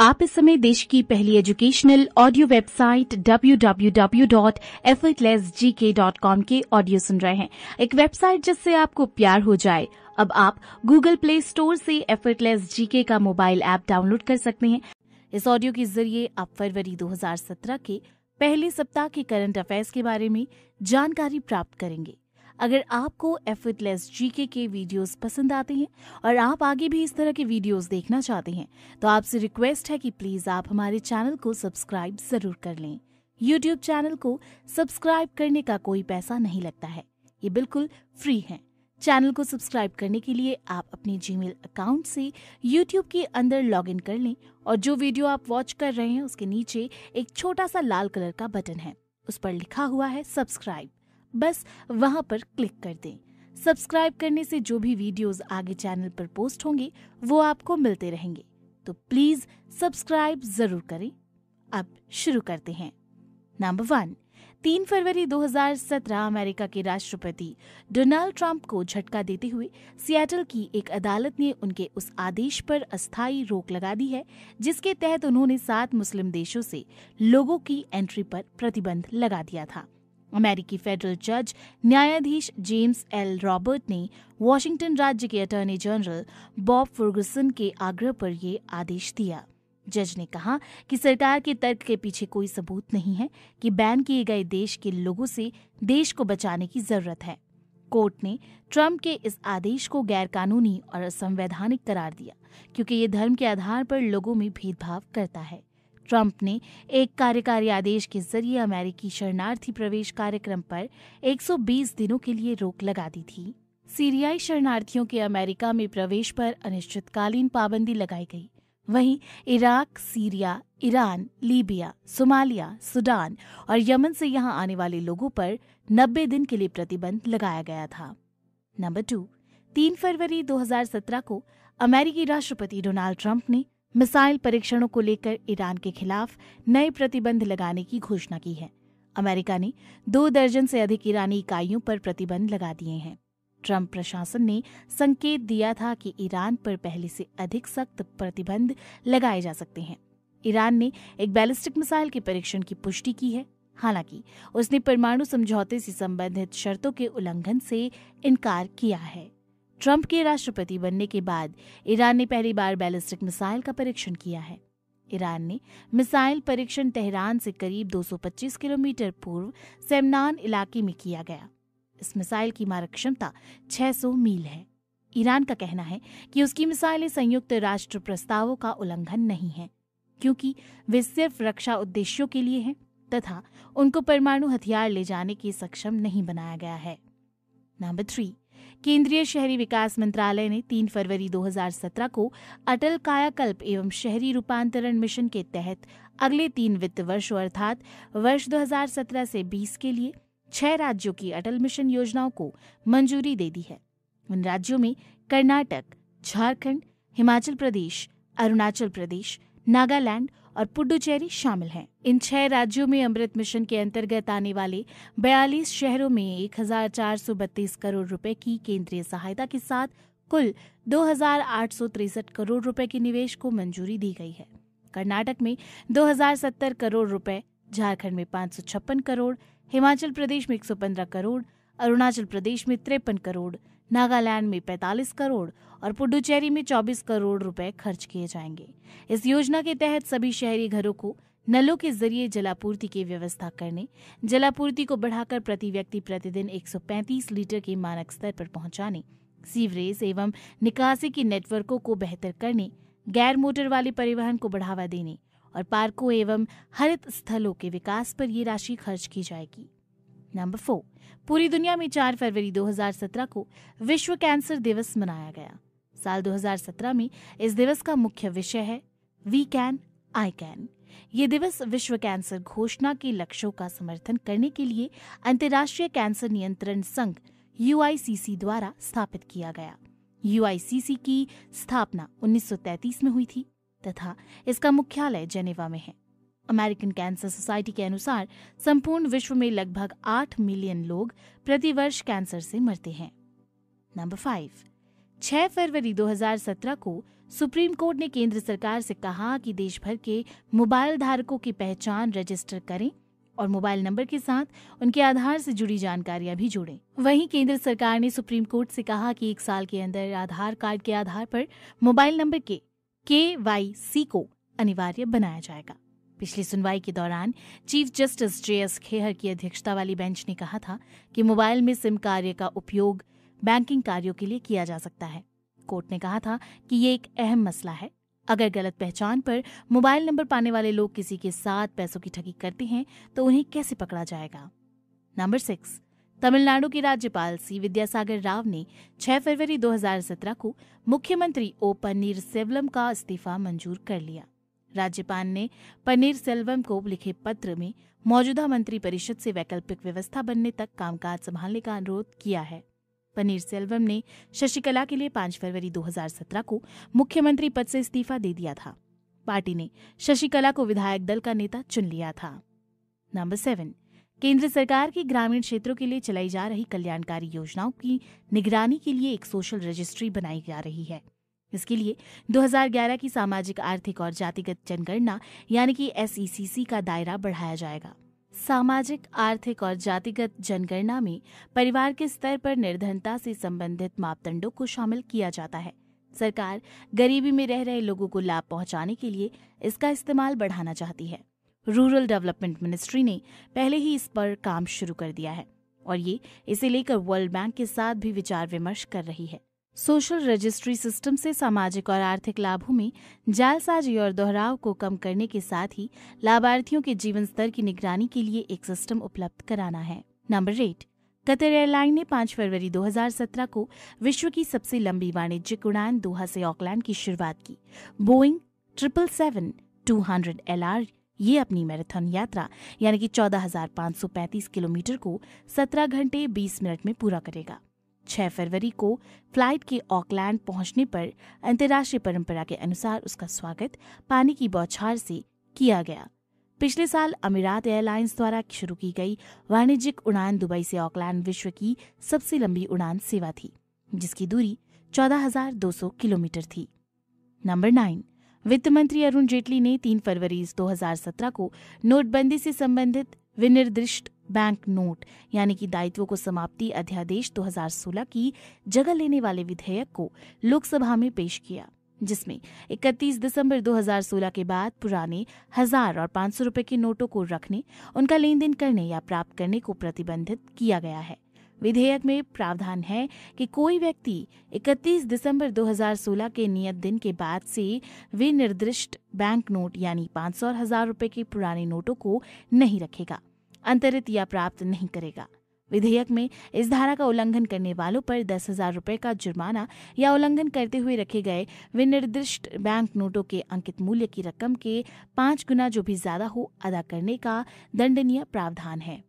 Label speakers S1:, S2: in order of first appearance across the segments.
S1: आप इस समय देश की पहली एजुकेशनल ऑडियो वेबसाइट www.effortlessgk.com के ऑडियो सुन रहे हैं एक वेबसाइट जिससे आपको प्यार हो जाए अब आप गूगल प्ले स्टोर से एफर्टलेस जीके का मोबाइल ऐप डाउनलोड कर सकते हैं इस ऑडियो के जरिए आप फरवरी 2017 के पहले सप्ताह के करंट अफेयर्स के बारे में जानकारी प्राप्त करेंगे अगर आपको एफर्टलेस जीके के वीडियोस पसंद आते हैं और आप आगे भी इस तरह के वीडियोस देखना चाहते हैं तो आपसे रिक्वेस्ट है कि प्लीज़ आप हमारे चैनल को सब्सक्राइब ज़रूर कर लें यूट्यूब चैनल को सब्सक्राइब करने का कोई पैसा नहीं लगता है ये बिल्कुल फ्री है चैनल को सब्सक्राइब करने के लिए आप अपने जीमेल अकाउंट से यूट्यूब के अंदर इन कर लें और जो वीडियो आप वॉच कर रहे हैं उसके नीचे एक छोटा सा लाल कलर का बटन है उस पर लिखा हुआ है सब्सक्राइब बस वहां पर क्लिक कर दें सब्सक्राइब करने से जो भी वीडियोस आगे चैनल पर पोस्ट होंगे वो आपको मिलते रहेंगे तो प्लीज सब्सक्राइब जरूर करें अब शुरू करते हैं नंबर वन तीन फरवरी 2017 अमेरिका के राष्ट्रपति डोनाल्ड ट्रंप को झटका देते हुए सियाटल की एक अदालत ने उनके उस आदेश पर अस्थायी रोक लगा दी है जिसके तहत उन्होंने सात मुस्लिम देशों से लोगों की एंट्री पर प्रतिबंध लगा दिया था अमेरिकी फेडरल जज न्यायाधीश जेम्स एल रॉबर्ट ने वॉशिंगटन राज्य के अटॉर्नी जनरल बॉब फर्गुसन के आग्रह पर यह आदेश दिया जज ने कहा कि सरकार के तर्क के पीछे कोई सबूत नहीं है कि बैन किए गए देश के लोगों से देश को बचाने की जरूरत है कोर्ट ने ट्रंप के इस आदेश को गैरकानूनी और असंवैधानिक करार दिया क्योंकि ये धर्म के आधार पर लोगों में भेदभाव करता है ट्रंप ने एक कार्यकारी आदेश के जरिए अमेरिकी शरणार्थी प्रवेश कार्यक्रम पर 120 दिनों के लिए रोक लगा दी थी सीरियाई शरणार्थियों के अमेरिका में प्रवेश पर अनिश्चितकालीन पाबंदी लगाई गई वहीं Iraq Syria Iran Libya Somalia Sudan और यमन से यहां आने वाले लोगों पर 90 दिन के लिए प्रतिबंध लगाया गया था नंबर टू तीन फरवरी 2017 को अमेरिकी राष्ट्रपति डोनाल्ड ट्रंप ने मिसाइल परीक्षणों को लेकर ईरान के खिलाफ नए प्रतिबंध लगाने की घोषणा की है अमेरिका ने दो दर्जन से अधिक ईरानी इकाइयों पर प्रतिबंध लगा दिए हैं ट्रंप प्रशासन ने संकेत दिया था कि ईरान पर पहले से अधिक सख्त प्रतिबंध लगाए जा सकते हैं ईरान ने एक बैलिस्टिक मिसाइल के परीक्षण की पुष्टि की है हालांकि उसने परमाणु समझौते से संबंधित शर्तों के उल्लंघन से इनकार किया है ट्रंप के राष्ट्रपति बनने के बाद ईरान ने पहली बार बैलिस्टिक मिसाइल का परीक्षण किया है ईरान ने मिसाइल परीक्षण तेहरान से करीब 225 किलोमीटर पूर्व सेमनान इलाके में किया गया इस मिसाइल की मारक क्षमता 600 मील है ईरान का कहना है कि उसकी मिसाइलें संयुक्त राष्ट्र प्रस्तावों का उल्लंघन नहीं है क्योंकि वे सिर्फ रक्षा उद्देश्यों के लिए हैं तथा उनको परमाणु हथियार ले जाने के सक्षम नहीं बनाया गया है नंबर थ्री केंद्रीय शहरी विकास मंत्रालय ने 3 फरवरी 2017 को अटल कायाकल्प एवं शहरी रूपांतरण मिशन के तहत अगले तीन वित्त वर्ष अर्थात वर्ष 2017 से 20 के लिए छह राज्यों की अटल मिशन योजनाओं को मंजूरी दे दी है उन राज्यों में कर्नाटक झारखंड हिमाचल प्रदेश अरुणाचल प्रदेश नागालैंड और पुडुचेरी शामिल हैं इन छह राज्यों में अमृत मिशन के अंतर्गत आने वाले बयालीस शहरों में एक करोड़ रुपए की केंद्रीय सहायता के साथ कुल दो करोड़ रुपए के निवेश को मंजूरी दी गई है कर्नाटक में 2070 करोड़ रुपए झारखंड में पाँच करोड़ हिमाचल प्रदेश में 115 करोड़ अरुणाचल प्रदेश में तिरपन करोड़ नागालैंड में 45 करोड़ और पुडुचेरी में 24 करोड़ रुपए खर्च किए जाएंगे इस योजना के तहत सभी शहरी घरों को नलों के जरिए जलापूर्ति की व्यवस्था करने जलापूर्ति को बढ़ाकर प्रति व्यक्ति प्रतिदिन 135 लीटर के मानक स्तर पर पहुंचाने सीवरेज एवं निकासी के नेटवर्कों को बेहतर करने गैर मोटर वाले परिवहन को बढ़ावा देने और पार्कों एवं हरित स्थलों के विकास पर ये राशि खर्च की जाएगी नंबर फोर पूरी दुनिया में 4 फरवरी 2017 को विश्व कैंसर दिवस मनाया गया साल 2017 में इस दिवस का मुख्य विषय है वी कैन आई कैन ये दिवस विश्व कैंसर घोषणा के लक्ष्यों का समर्थन करने के लिए अंतर्राष्ट्रीय कैंसर नियंत्रण संघ यू द्वारा स्थापित किया गया यू की स्थापना 1933 में हुई थी तथा इसका मुख्यालय जेनेवा में है अमेरिकन कैंसर सोसाइटी के अनुसार संपूर्ण विश्व में लगभग आठ मिलियन लोग प्रतिवर्ष कैंसर से मरते हैं नंबर फाइव 6 फरवरी 2017 को सुप्रीम कोर्ट ने केंद्र सरकार से कहा कि देश भर के मोबाइल धारकों की पहचान रजिस्टर करें और मोबाइल नंबर के साथ उनके आधार से जुड़ी जानकारियां भी जोड़ें। वहीं केंद्र सरकार ने सुप्रीम कोर्ट से कहा कि एक साल के अंदर आधार कार्ड के आधार पर मोबाइल नंबर के के को अनिवार्य बनाया जाएगा पिछली सुनवाई के दौरान chief justice J S Khehar की अध्यक्षता वाली बेंच ने कहा था कि मोबाइल में सिम कार्य का उपयोग बैंकिंग कार्यों के लिए किया जा सकता है कोर्ट ने कहा था कि ये एक अहम मसला है अगर गलत पहचान पर मोबाइल नंबर पाने वाले लोग किसी के साथ पैसों की ठगी करते हैं तो उन्हें कैसे पकड़ा जाएगा नंबर सिक्स तमिलनाडु के राज्यपाल सी विद्यासागर राव ने 6 फरवरी 2017 को मुख्यमंत्री ओ पन्नीर सेवलम का इस्तीफा मंजूर कर लिया राज्यपाल ने पनीर सेल्वम को लिखे पत्र में मौजूदा मंत्री परिषद से वैकल्पिक व्यवस्था बनने तक कामकाज संभालने का अनुरोध किया है पनीर सेल्वम ने शशिकला के लिए 5 फरवरी 2017 को मुख्यमंत्री पद से इस्तीफा दे दिया था पार्टी ने शशिकला को विधायक दल का नेता चुन लिया था नंबर सेवन केंद्र सरकार की ग्रामीण क्षेत्रों के लिए चलाई जा रही कल्याणकारी योजनाओं की निगरानी के लिए एक सोशल रजिस्ट्री बनाई जा रही है इसके लिए 2011 की सामाजिक आर्थिक और जातिगत जनगणना यानी कि एस e का दायरा बढ़ाया जाएगा सामाजिक आर्थिक और जातिगत जनगणना में परिवार के स्तर पर निर्धनता से संबंधित मापदंडों को शामिल किया जाता है सरकार गरीबी में रह रहे लोगों को लाभ पहुंचाने के लिए इसका इस्तेमाल बढ़ाना चाहती है रूरल डेवलपमेंट मिनिस्ट्री ने पहले ही इस पर काम शुरू कर दिया है और ये इसे लेकर वर्ल्ड बैंक के साथ भी विचार विमर्श कर रही है सोशल रजिस्ट्री सिस्टम से सामाजिक और आर्थिक लाभों में जालसाजी और दोहराव को कम करने के साथ ही लाभार्थियों के जीवन स्तर की निगरानी के लिए एक सिस्टम उपलब्ध कराना है नंबर एट कतर एयरलाइन ने 5 फरवरी 2017 को विश्व की सबसे लंबी वाणिज्यिक उड़ान दोहा से ऑकलैंड की शुरुआत की Boeing triple seven two hundred L R ये अपनी मैराथन यात्रा यानी कि 14,535 किलोमीटर को 17 घंटे 20 मिनट में पूरा करेगा 6 फरवरी को फ्लाइट के ऑकलैंड पहुंचने पर अंतर्राष्ट्रीय परंपरा के अनुसार उसका स्वागत पानी की बौछार से किया गया पिछले साल अमीरात एयरलाइंस द्वारा शुरू की गई वाणिज्यिक उड़ान दुबई से ऑकलैंड विश्व की सबसे लंबी उड़ान सेवा थी जिसकी दूरी 14,200 किलोमीटर थी नंबर नाइन वित्त मंत्री अरुण जेटली ने 3 फरवरी 2017 को नोटबंदी से संबंधित विनिर्दिष्ट बैंक नोट यानी कि दायित्व को समाप्ति अध्यादेश 2016 की जगह लेने वाले विधेयक को लोकसभा में पेश किया जिसमें 31 दिसंबर 2016 के बाद पुराने हजार और पांच सौ रुपये के नोटों को रखने उनका लेन देन करने या प्राप्त करने को प्रतिबंधित किया गया है विधेयक में प्रावधान है कि कोई व्यक्ति 31 दिसंबर 2016 के नियत दिन के बाद से विनिर्दिष्ट बैंक नोट यानी सौ और हजार रूपए के पुराने नोटों को नहीं रखेगा अंतरित या प्राप्त नहीं करेगा विधेयक में इस धारा का उल्लंघन करने वालों पर दस हजार रूपए का जुर्माना या उल्लंघन करते हुए रखे गए विनिर्दिष्ट बैंक नोटों के अंकित मूल्य की रकम के पांच गुना जो भी ज्यादा हो अदा करने का दंडनीय प्रावधान है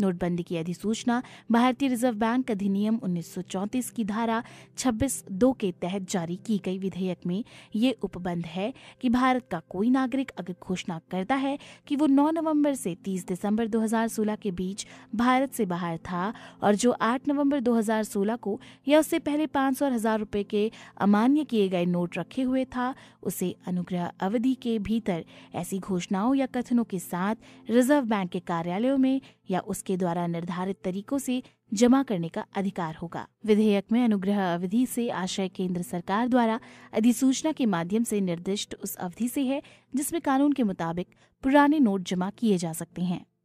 S1: नोटबंदी की अधिसूचना भारतीय रिजर्व बैंक अधिनियम 1934 की धारा 26 दो के तहत जारी की गई विधेयक में ये उपबंध है कि भारत का कोई नागरिक अगर घोषणा करता है कि वो 9 नवंबर से 30 दिसंबर 2016 के बीच भारत से बाहर था और जो 8 नवंबर 2016 को या उससे पहले पाँच सौ हजार रुपये के अमान्य किए गए नोट रखे हुए था उसे अनुग्रह अवधि के भीतर ऐसी घोषणाओं या कथनों के साथ रिजर्व बैंक के कार्यालयों में या उस उसके द्वारा निर्धारित तरीकों से जमा करने का अधिकार होगा विधेयक में अनुग्रह अवधि से आशय केंद्र सरकार द्वारा अधिसूचना के माध्यम से निर्दिष्ट उस अवधि से है जिसमें कानून के मुताबिक पुराने नोट जमा किए जा सकते हैं